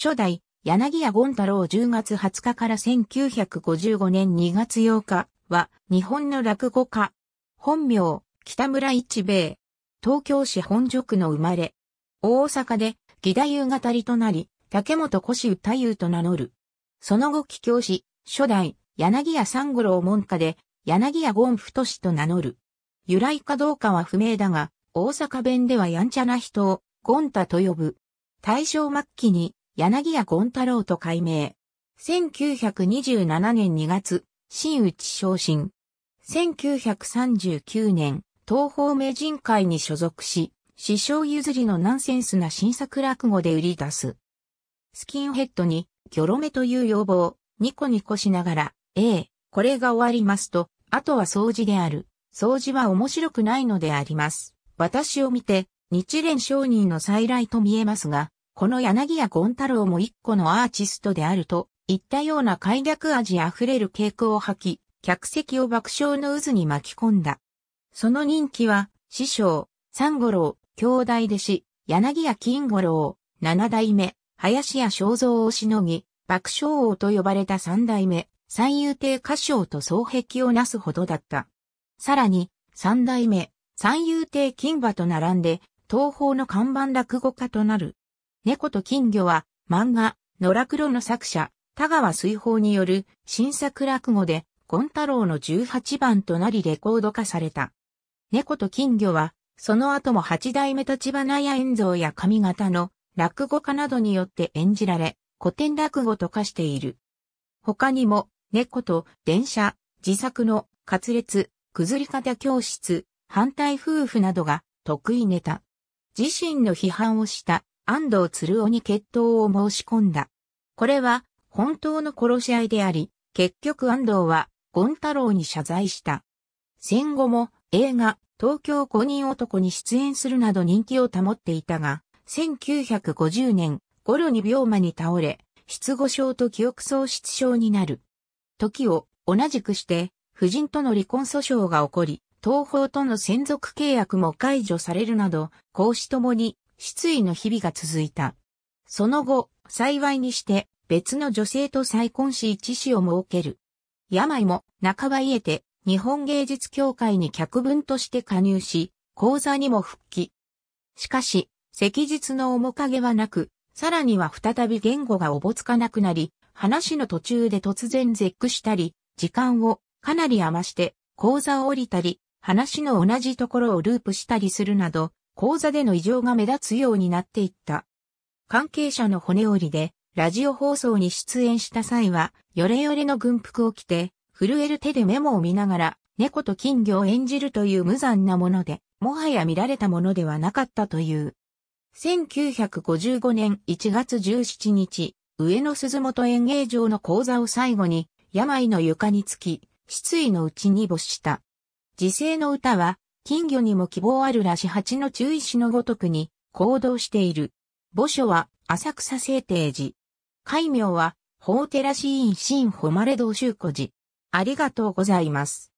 初代、柳谷権太郎10月20日から1955年2月8日は、日本の落語家。本名、北村一兵衛。東京市本宿の生まれ。大阪で、義太夫語りとなり、竹本古志太夫と名乗る。その後帰郷し、初代、柳谷三五郎門下で、柳谷権太氏と名乗る。由来かどうかは不明だが、大阪弁ではやんちゃな人を、ゴンタと呼ぶ。大正末期に柳谷権太郎と改名。1927年2月、新内昇進。1939年、東方名人会に所属し、師匠譲りのナンセンスな新作落語で売り出す。スキンヘッドに、ギョロメという要望、ニコニコしながら、ええ、これが終わりますと、あとは掃除である。掃除は面白くないのであります。私を見て、日蓮商人の再来と見えますが、この柳家権太郎も一個のアーティストであると、言ったような快略味あふれる傾向を吐き、客席を爆笑の渦に巻き込んだ。その人気は、師匠、三五郎、兄弟弟子、柳家金五郎、七代目、林家正蔵をしのぎ、爆笑王と呼ばれた三代目、三遊亭歌唱と双璧をなすほどだった。さらに、三代目、三遊亭金馬と並んで、東方の看板落語家となる。猫と金魚は漫画、野良黒の作者、田川水宝による新作落語で、ゴン太郎の18番となりレコード化された。猫と金魚は、その後も八代目立花や円蔵や上方の落語家などによって演じられ、古典落語と化している。他にも、猫と電車、自作の滑裂、崩り方教室、反対夫婦などが得意ネタ。自身の批判をした安藤鶴尾に決闘を申し込んだ。これは本当の殺し合いであり、結局安藤は権太郎に謝罪した。戦後も映画東京五人男に出演するなど人気を保っていたが、1950年頃に病魔に倒れ、失語症と記憶喪失症になる。時を同じくして、夫人との離婚訴訟が起こり、東方との専属契約も解除されるなど、公私ともに失意の日々が続いた。その後、幸いにして別の女性と再婚し一子を設ける。病も半ば癒えて日本芸術協会に客分として加入し、講座にも復帰。しかし、赤日の面影はなく、さらには再び言語がおぼつかなくなり、話の途中で突然絶句したり、時間をかなり余して講座を降りたり、話の同じところをループしたりするなど、講座での異常が目立つようになっていった。関係者の骨折りで、ラジオ放送に出演した際は、よれよれの軍服を着て、震える手でメモを見ながら、猫と金魚を演じるという無残なもので、もはや見られたものではなかったという。1955年1月17日、上野鈴本演芸場の講座を最後に、病の床につき、失意のうちに没した。時世の歌は、金魚にも希望あるらし蜂の注意しのごとくに行動している。墓所は浅草聖帝寺。戒名は法寺寺院新誉れ道修古寺。ありがとうございます。